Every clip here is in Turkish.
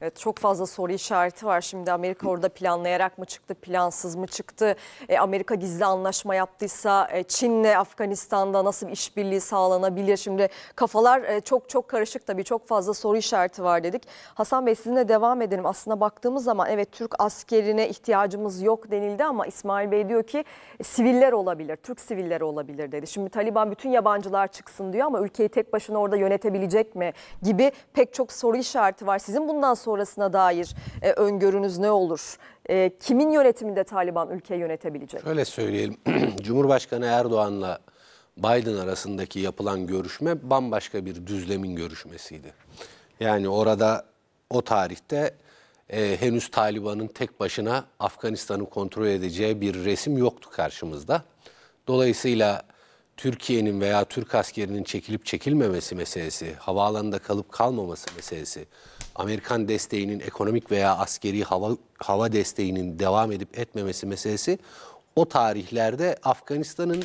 Evet, çok fazla soru işareti var. Şimdi Amerika orada planlayarak mı çıktı, plansız mı çıktı? E, Amerika gizli anlaşma yaptıysa e, Çin'le Afganistan'da nasıl bir işbirliği sağlanabilir? Şimdi kafalar e, çok çok karışık tabii. Çok fazla soru işareti var dedik. Hasan Bey sizinle devam edelim. Aslında baktığımız zaman evet Türk askerine ihtiyacımız yok denildi ama İsmail Bey diyor ki e, siviller olabilir, Türk siviller olabilir dedi. Şimdi Taliban bütün yabancılar çıksın diyor ama ülkeyi tek başına orada yönetebilecek mi gibi pek çok soru işareti var. Sizin bundan sonra sonrasına dair e, öngörünüz ne olur? E, kimin yönetiminde Taliban ülkeyi yönetebilecek? Şöyle söyleyelim. Cumhurbaşkanı Erdoğan'la Biden arasındaki yapılan görüşme bambaşka bir düzlemin görüşmesiydi. Yani orada o tarihte e, henüz Taliban'ın tek başına Afganistan'ı kontrol edeceği bir resim yoktu karşımızda. Dolayısıyla Türkiye'nin veya Türk askerinin çekilip çekilmemesi meselesi, havaalanında kalıp kalmaması meselesi, Amerikan desteğinin ekonomik veya askeri hava, hava desteğinin devam edip etmemesi meselesi o tarihlerde Afganistan'ın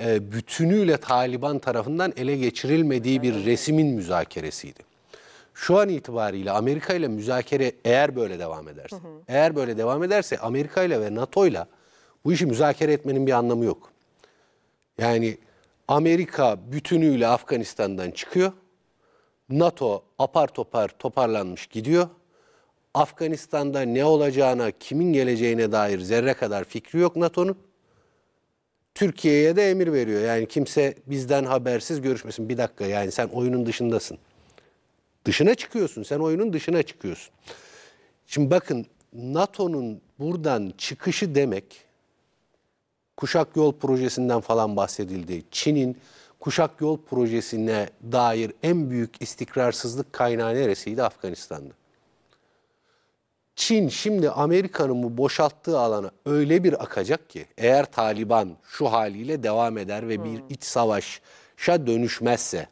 e, bütünüyle Taliban tarafından ele geçirilmediği bir resimin müzakeresiydi. Şu an itibariyle Amerika ile müzakere eğer böyle devam ederse, hı hı. eğer böyle devam ederse Amerika ile ve NATO ile bu işi müzakere etmenin bir anlamı yok. Yani Amerika bütünüyle Afganistan'dan çıkıyor. NATO apar topar toparlanmış gidiyor. Afganistan'da ne olacağına, kimin geleceğine dair zerre kadar fikri yok NATO'nun. Türkiye'ye de emir veriyor. Yani kimse bizden habersiz görüşmesin. Bir dakika yani sen oyunun dışındasın. Dışına çıkıyorsun. Sen oyunun dışına çıkıyorsun. Şimdi bakın NATO'nun buradan çıkışı demek kuşak yol projesinden falan bahsedildi. Çin'in Kuşak Yol Projesi'ne dair en büyük istikrarsızlık kaynağı neresiydi? Afganistan'da. Çin şimdi Amerika'nın bu boşalttığı alana öyle bir akacak ki eğer Taliban şu haliyle devam eder ve bir hmm. iç savaşa dönüşmezse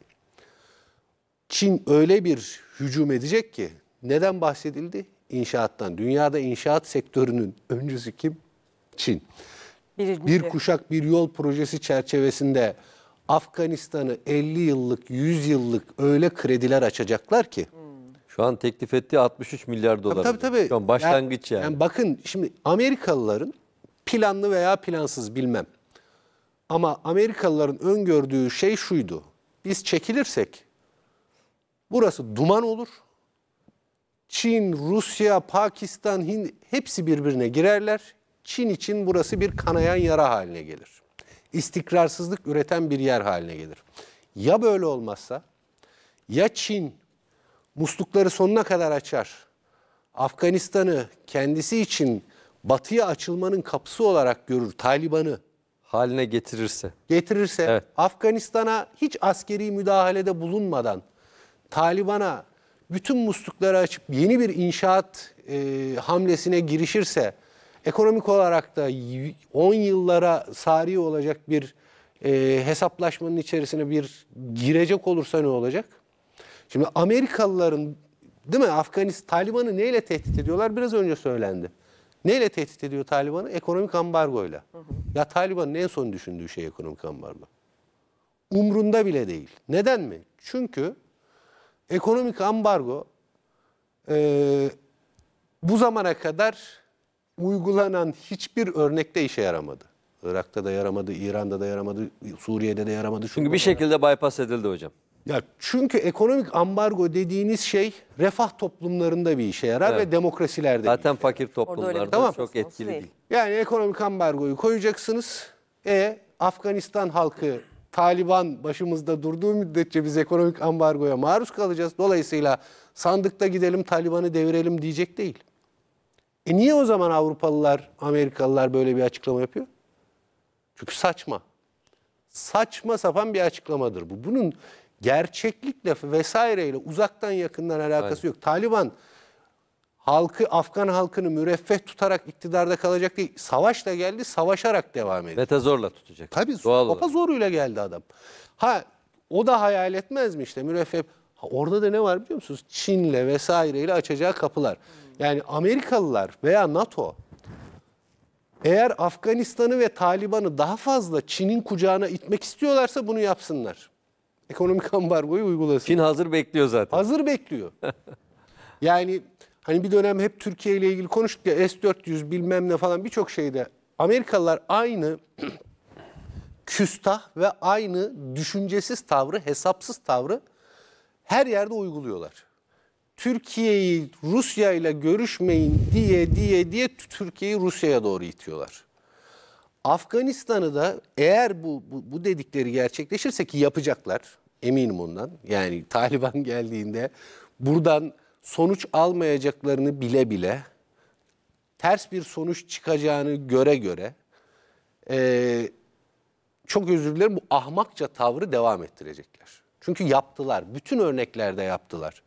Çin öyle bir hücum edecek ki neden bahsedildi? İnşaattan. Dünyada inşaat sektörünün öncüsü kim? Çin. Birinci. Bir kuşak bir yol projesi çerçevesinde Afganistan'ı 50 yıllık, 100 yıllık öyle krediler açacaklar ki. Hmm. Şu an teklif ettiği 63 milyar dolar. Tabii tabii. Şu an başlangıç yani. yani. yani bakın şimdi Amerikalıların planlı veya plansız bilmem. Ama Amerikalıların öngördüğü şey şuydu. Biz çekilirsek burası duman olur. Çin, Rusya, Pakistan, Hind hepsi birbirine girerler. Çin için burası bir kanayan yara haline gelir istikrarsızlık üreten bir yer haline gelir. Ya böyle olmazsa ya Çin muslukları sonuna kadar açar. Afganistan'ı kendisi için batıya açılmanın kapısı olarak görür Taliban'ı haline getirirse. Getirirse evet. Afganistan'a hiç askeri müdahalede bulunmadan Taliban'a bütün muslukları açıp yeni bir inşaat e, hamlesine girişirse Ekonomik olarak da 10 yıllara sari olacak bir e, hesaplaşmanın içerisine bir girecek olursa ne olacak? Şimdi Amerikalıların değil mi Afganistan Taliban'ı neyle tehdit ediyorlar? Biraz önce söylendi. Neyle tehdit ediyor Taliban'ı? Ekonomik ambargoyla. Hı hı. Ya Taliban'ın en son düşündüğü şey ekonomik ambargo. Umrunda bile değil. Neden mi? Çünkü ekonomik ambargo e, bu zamana kadar uygulanan hiçbir örnekte işe yaramadı. Irak'ta da yaramadı, İran'da da yaramadı, Suriye'de de yaramadı. Çünkü bir şekilde bypass edildi hocam. Ya çünkü ekonomik ambargo dediğiniz şey refah toplumlarında bir işe yarar evet. ve demokrasilerde. Zaten bir fakir toplumlarda tamam. çok etkili değil. değil. Yani ekonomik ambargoyu koyacaksınız. E Afganistan halkı Taliban başımızda durduğu müddetçe biz ekonomik ambargoya maruz kalacağız. Dolayısıyla sandıkta gidelim Taliban'ı devirelim diyecek değil. E niye o zaman Avrupalılar, Amerikalılar böyle bir açıklama yapıyor? Çünkü saçma. Saçma sapan bir açıklamadır bu. Bunun gerçeklikle vesaireyle uzaktan yakından alakası Aynen. yok. Taliban halkı Afgan halkını müreffeh tutarak iktidarda kalacak değil. Savaşla geldi, savaşarak devam ediyor. Beta zorla tutacak. Tabii Doğal sopa olarak. zoruyla geldi adam. Ha o da hayal etmez mi işte müreffeh. Ha, orada da ne var biliyor musunuz? Çin'le vesaireyle açacağı kapılar. Yani Amerikalılar veya NATO eğer Afganistan'ı ve Taliban'ı daha fazla Çin'in kucağına itmek istiyorlarsa bunu yapsınlar. Ekonomik ambargoyu uygulasın. Çin hazır bekliyor zaten. Hazır bekliyor. yani hani bir dönem hep Türkiye ile ilgili konuştuk ya S-400 bilmem ne falan birçok şeyde Amerikalılar aynı küstah ve aynı düşüncesiz tavrı, hesapsız tavrı her yerde uyguluyorlar. Türkiye'yi Rusya ile görüşmeyin diye diye diye Türkiye'yi Rusya'ya doğru itiyorlar. Afganistan'ı da eğer bu, bu, bu dedikleri gerçekleşirse ki yapacaklar eminim ondan. Yani Taliban geldiğinde buradan sonuç almayacaklarını bile bile ters bir sonuç çıkacağını göre göre e, çok özür dilerim bu ahmakça tavrı devam ettirecekler. Çünkü yaptılar. Bütün örneklerde yaptılar.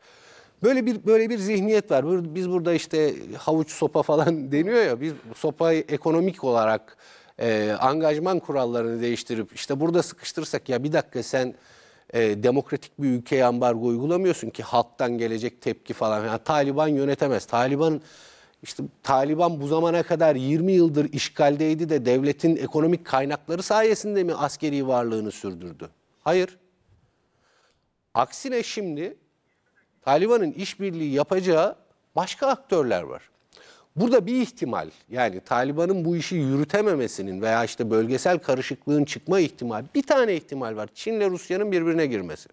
Böyle bir böyle bir zihniyet var. Biz burada işte havuç sopa falan deniyor ya. Biz sopayı ekonomik olarak e, angajman kurallarını değiştirip işte burada sıkıştırsak ya bir dakika sen e, demokratik bir ülkeye ambargo uygulamıyorsun ki halktan gelecek tepki falan. Yani Taliban yönetemez. Taliban işte Taliban bu zamana kadar 20 yıldır işgaldeydi de devletin ekonomik kaynakları sayesinde mi askeri varlığını sürdürdü? Hayır. Aksine şimdi Taliban'ın işbirliği yapacağı başka aktörler var. Burada bir ihtimal yani Taliban'ın bu işi yürütememesinin veya işte bölgesel karışıklığın çıkma ihtimali bir tane ihtimal var. Çinle Rusya'nın birbirine girmesi.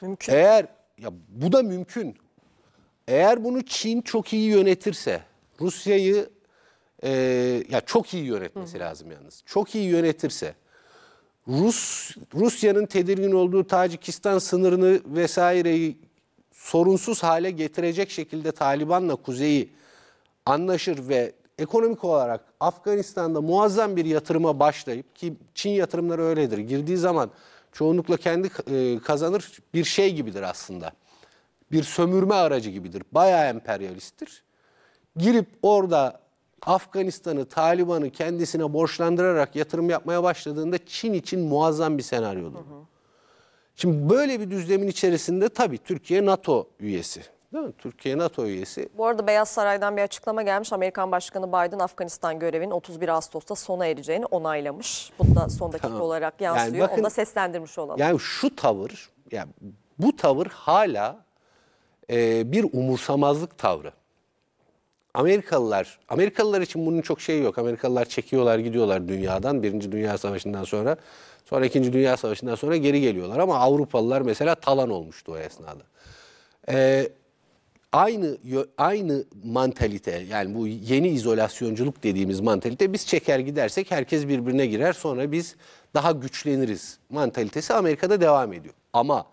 Mümkün. Eğer ya bu da mümkün. Eğer bunu Çin çok iyi yönetirse Rusya'yı e, ya çok iyi yönetmesi Hı. lazım yalnız. Çok iyi yönetirse Rus Rusya'nın tedirgin olduğu Tacikistan sınırını vesaireyi sorunsuz hale getirecek şekilde Taliban'la Kuzey'i anlaşır ve ekonomik olarak Afganistan'da muazzam bir yatırıma başlayıp ki Çin yatırımları öyledir. Girdiği zaman çoğunlukla kendi e, kazanır bir şey gibidir aslında. Bir sömürme aracı gibidir. Bayağı emperyalisttir. Girip orada Afganistan'ı, Taliban'ı kendisine borçlandırarak yatırım yapmaya başladığında Çin için muazzam bir senaryodur. Hı hı. Şimdi böyle bir düzlemin içerisinde tabii Türkiye NATO üyesi. Değil mi? Türkiye NATO üyesi. Bu arada Beyaz Saray'dan bir açıklama gelmiş. Amerikan Başkanı Biden Afganistan görevinin 31 Ağustos'ta sona ereceğini onaylamış. Bu da son dakika tamam. olarak yansıyor. Yani bakın, Onu da seslendirmiş olalım. Yani şu tavır, yani bu tavır hala e, bir umursamazlık tavrı. Amerikalılar, Amerikalılar için bunun çok şeyi yok. Amerikalılar çekiyorlar gidiyorlar dünyadan Birinci Dünya Savaşı'ndan sonra. Sonra İkinci Dünya Savaşı'ndan sonra geri geliyorlar ama Avrupalılar mesela talan olmuştu o esnada. Ee, aynı aynı mantalite yani bu yeni izolasyonculuk dediğimiz mantalite biz çeker gidersek herkes birbirine girer sonra biz daha güçleniriz mantalitesi Amerika'da devam ediyor. Ama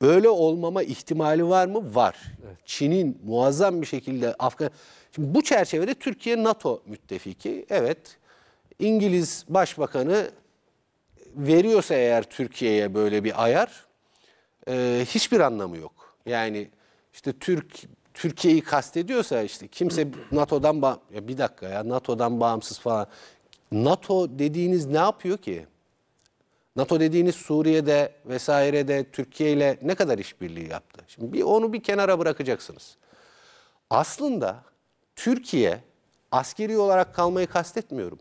öyle olmama ihtimali var mı? Var. Evet. Çin'in muazzam bir şekilde Afgan Şimdi bu çerçevede Türkiye NATO müttefiki. Evet İngiliz Başbakanı veriyorsa eğer Türkiye'ye böyle bir ayar e, hiçbir anlamı yok. Yani işte Türk Türkiye'yi kastediyorsa işte kimse NATO'dan bağ ya bir dakika ya NATO'dan bağımsız falan. NATO dediğiniz ne yapıyor ki? NATO dediğiniz Suriye'de vesairede Türkiye ile ne kadar işbirliği yaptı? Şimdi bir onu bir kenara bırakacaksınız. Aslında Türkiye askeri olarak kalmayı kastetmiyorum.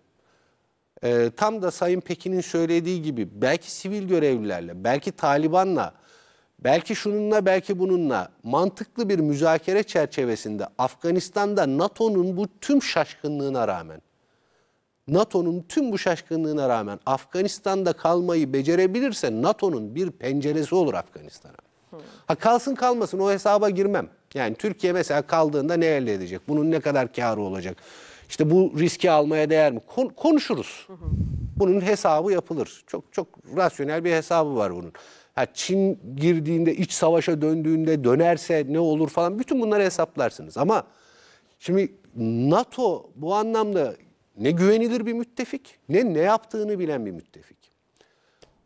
E, tam da Sayın Pekin'in söylediği gibi belki sivil görevlilerle, belki Taliban'la, belki şununla, belki bununla mantıklı bir müzakere çerçevesinde Afganistan'da NATO'nun bu tüm şaşkınlığına rağmen NATO'nun tüm bu şaşkınlığına rağmen Afganistan'da kalmayı becerebilirse NATO'nun bir penceresi olur Afganistan'a. Ha kalsın kalmasın o hesaba girmem. Yani Türkiye mesela kaldığında ne elde edecek? Bunun ne kadar karı olacak? İşte bu riski almaya değer mi? Kon konuşuruz. Bunun hesabı yapılır. Çok çok rasyonel bir hesabı var bunun. Ha, Çin girdiğinde, iç savaşa döndüğünde dönerse ne olur falan bütün bunları hesaplarsınız. Ama şimdi NATO bu anlamda ne güvenilir bir müttefik ne ne yaptığını bilen bir müttefik.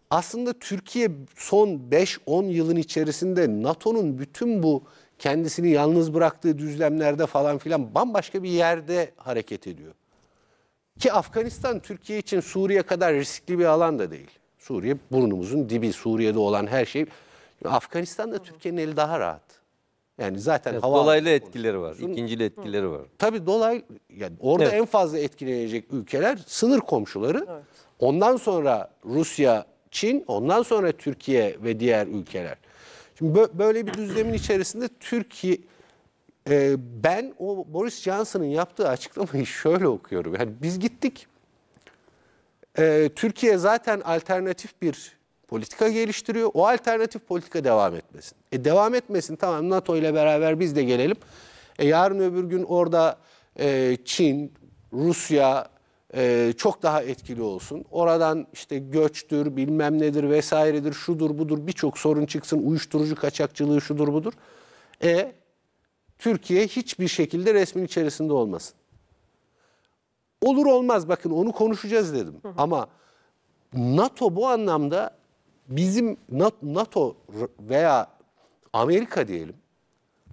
Aslında Türkiye son 5-10 yılın içerisinde NATO'nun bütün bu kendisini yalnız bıraktığı düzlemlerde falan filan bambaşka bir yerde hareket ediyor. Ki Afganistan Türkiye için Suriye kadar riskli bir alan da değil. Suriye burnumuzun dibi. Suriye'de olan her şey. Afganistan'da Türkiye'nin eli daha rahat. Yani zaten evet, hava dolaylı etkileri var. İkincili etkileri var. Tabii dolaylı yani orada evet. en fazla etkilenecek ülkeler sınır komşuları. Evet. Ondan sonra Rusya, Çin, ondan sonra Türkiye ve diğer ülkeler. Şimdi böyle bir düzlemin içerisinde Türkiye e, ben o Boris Johnson'ın yaptığı açıklamayı şöyle okuyorum. Yani biz gittik. E, Türkiye zaten alternatif bir politika geliştiriyor. O alternatif politika devam etmesin. E devam etmesin tamam NATO ile beraber biz de gelelim. E yarın öbür gün orada e, Çin, Rusya, e, çok daha etkili olsun. Oradan işte göçtür, bilmem nedir vesairedir, şudur budur birçok sorun çıksın, uyuşturucu kaçakçılığı şudur budur. E Türkiye hiçbir şekilde resmin içerisinde olmasın. Olur olmaz bakın onu konuşacağız dedim. Hı hı. Ama NATO bu anlamda bizim NATO veya Amerika diyelim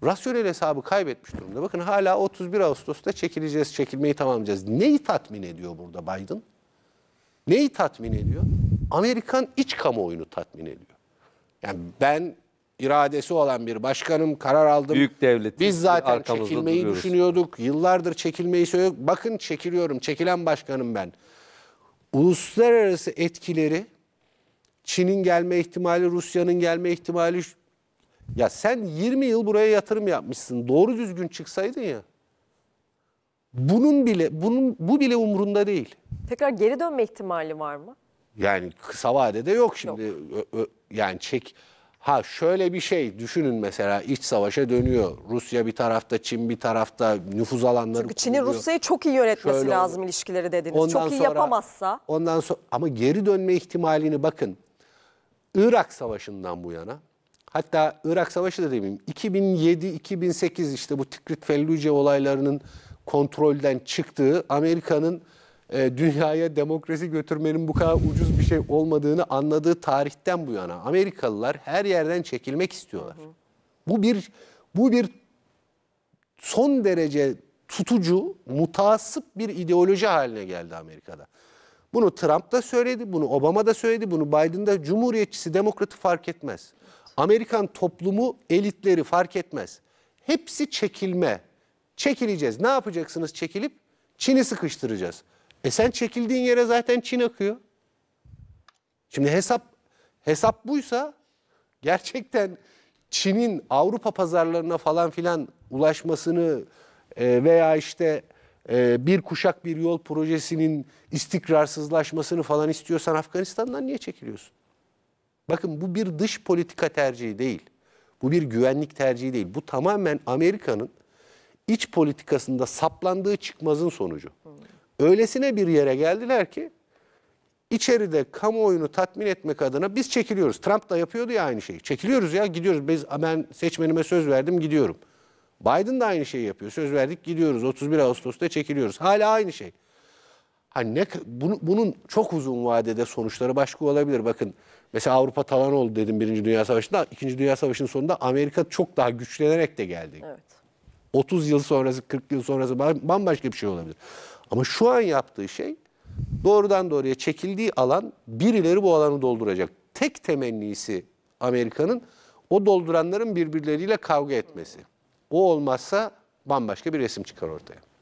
rasyonel hesabı kaybetmiş durumda. Bakın hala 31 Ağustos'ta çekileceğiz, çekilmeyi tamamlayacağız. Neyi tatmin ediyor burada Biden? Neyi tatmin ediyor? Amerikan iç kamuoyunu tatmin ediyor. Yani ben iradesi olan bir başkanım, karar aldım. Büyük devlet. Biz zaten çekilmeyi duruyoruz. düşünüyorduk. Yıllardır çekilmeyi söylüyorduk. Bakın çekiliyorum, çekilen başkanım ben. Uluslararası etkileri Çin'in gelme ihtimali, Rusya'nın gelme ihtimali, ya sen 20 yıl buraya yatırım yapmışsın. Doğru düzgün çıksaydın ya. Bunun bile bunun bu bile umurunda değil. Tekrar geri dönme ihtimali var mı? Yani kısa vadede yok şimdi. Ö- ö- yani çek ha şöyle bir şey düşünün mesela iç savaşa dönüyor. Rusya bir tarafta, Çin bir tarafta nüfuz alanları Çünkü Çin'in Rusya'yı çok iyi yönetmesi Şöyle lazım olur. ilişkileri dediniz. Ondan çok iyi sonra- yapamazsa. Ondan sonra ama geri dönme ihtimalini bakın. Irak Savaşı'ndan bu yana Hatta Irak Savaşı da demeyeyim. 2007-2008 işte bu Tikrit Felluce olaylarının kontrolden çıktığı Amerika'nın e, dünyaya demokrasi götürmenin bu kadar ucuz bir şey olmadığını anladığı tarihten bu yana Amerikalılar her yerden çekilmek istiyorlar. Bu bir bu bir son derece tutucu, mutasip bir ideoloji haline geldi Amerika'da. Bunu Trump da söyledi, bunu Obama da söyledi, bunu Biden da Cumhuriyetçisi, demokratı fark etmez. Amerikan toplumu elitleri fark etmez. Hepsi çekilme. Çekileceğiz. Ne yapacaksınız çekilip? Çin'i sıkıştıracağız. E sen çekildiğin yere zaten Çin akıyor. Şimdi hesap hesap buysa gerçekten Çin'in Avrupa pazarlarına falan filan ulaşmasını e, veya işte e, bir kuşak bir yol projesinin istikrarsızlaşmasını falan istiyorsan Afganistan'dan niye çekiliyorsun? Bakın bu bir dış politika tercihi değil. Bu bir güvenlik tercihi değil. Bu tamamen Amerika'nın iç politikasında saplandığı çıkmazın sonucu. Öylesine bir yere geldiler ki içeride kamuoyunu tatmin etmek adına biz çekiliyoruz. Trump da yapıyordu ya aynı şeyi. Çekiliyoruz ya gidiyoruz. Biz, ben seçmenime söz verdim gidiyorum. Biden da aynı şeyi yapıyor. Söz verdik gidiyoruz. 31 Ağustos'ta çekiliyoruz. Hala aynı şey. Hani ne, bunu, bunun çok uzun vadede sonuçları başka olabilir. Bakın mesela Avrupa talan oldu dedim Birinci Dünya Savaşı'nda. İkinci Dünya Savaşı'nın sonunda Amerika çok daha güçlenerek de geldi. Evet. 30 yıl sonrası, 40 yıl sonrası bambaşka bir şey olabilir. Ama şu an yaptığı şey doğrudan doğruya çekildiği alan birileri bu alanı dolduracak. Tek temennisi Amerika'nın o dolduranların birbirleriyle kavga etmesi. O olmazsa bambaşka bir resim çıkar ortaya.